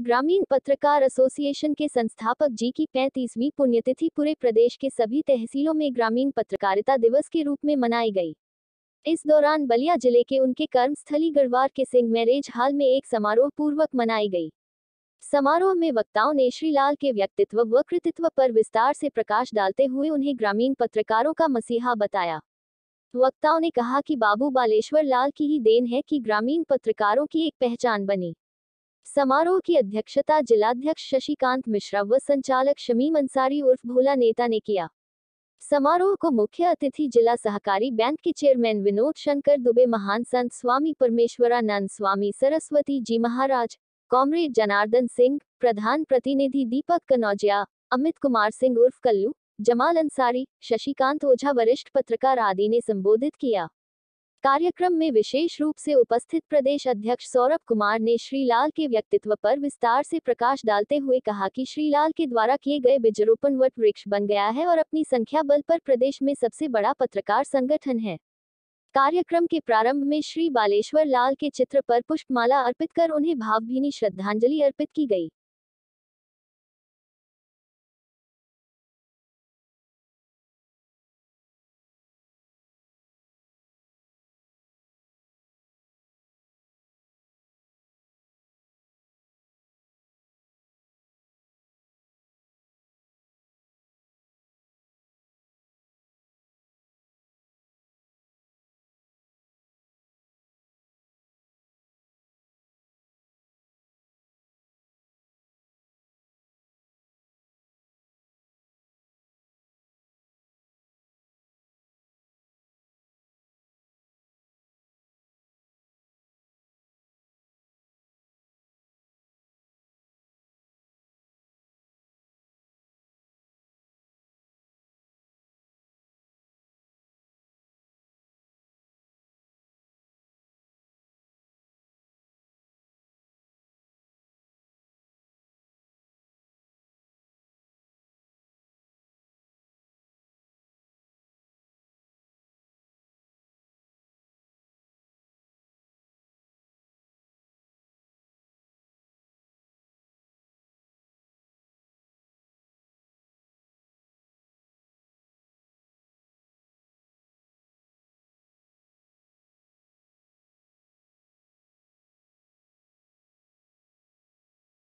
ग्रामीण पत्रकार एसोसिएशन के संस्थापक जी की पैंतीसवीं पुण्यतिथि पूरे प्रदेश के सभी तहसीलों में ग्रामीण पत्रकारिता दिवस के रूप में मनाई गई इस दौरान बलिया जिले के उनके कर्मस्थली गढ़वार के सिंह मैरिज हॉल में एक समारोह पूर्वक मनाई गई समारोह में वक्ताओं ने श्रीलाल के व्यक्तित्व व कृतित्व पर विस्तार से प्रकाश डालते हुए उन्हें ग्रामीण पत्रकारों का मसीहा बताया वक्ताओं ने कहा कि बाबू बालेश्वर लाल की ही देन है कि ग्रामीण पत्रकारों की एक पहचान बनी समारोह की अध्यक्षता जिलाध्यक्ष शशिकांत मिश्रा व संचालक शमीम अंसारी उर्फ भोला नेता ने किया समारोह को मुख्य अतिथि जिला सहकारी बैंक के चेयरमैन विनोद शंकर दुबे महान संत स्वामी परमेश्वरानंद स्वामी सरस्वती जी महाराज कॉमरेड जनार्दन सिंह प्रधान प्रतिनिधि दीपक कनौजिया अमित कुमार सिंह उर्फ कल्लू जमाल अंसारी शशिकांत ओझा वरिष्ठ पत्रकार आदि ने संबोधित किया कार्यक्रम में विशेष रूप से उपस्थित प्रदेश अध्यक्ष सौरभ कुमार ने श्रीलाल के व्यक्तित्व पर विस्तार से प्रकाश डालते हुए कहा कि श्रीलाल के द्वारा किए गए बिजरोपण वट वृक्ष बन गया है और अपनी संख्या बल पर प्रदेश में सबसे बड़ा पत्रकार संगठन है कार्यक्रम के प्रारंभ में श्री बालेश्वर लाल के चित्र पर पुष्पमाला अर्पित कर उन्हें भावभीनी श्रद्धांजलि अर्पित की गई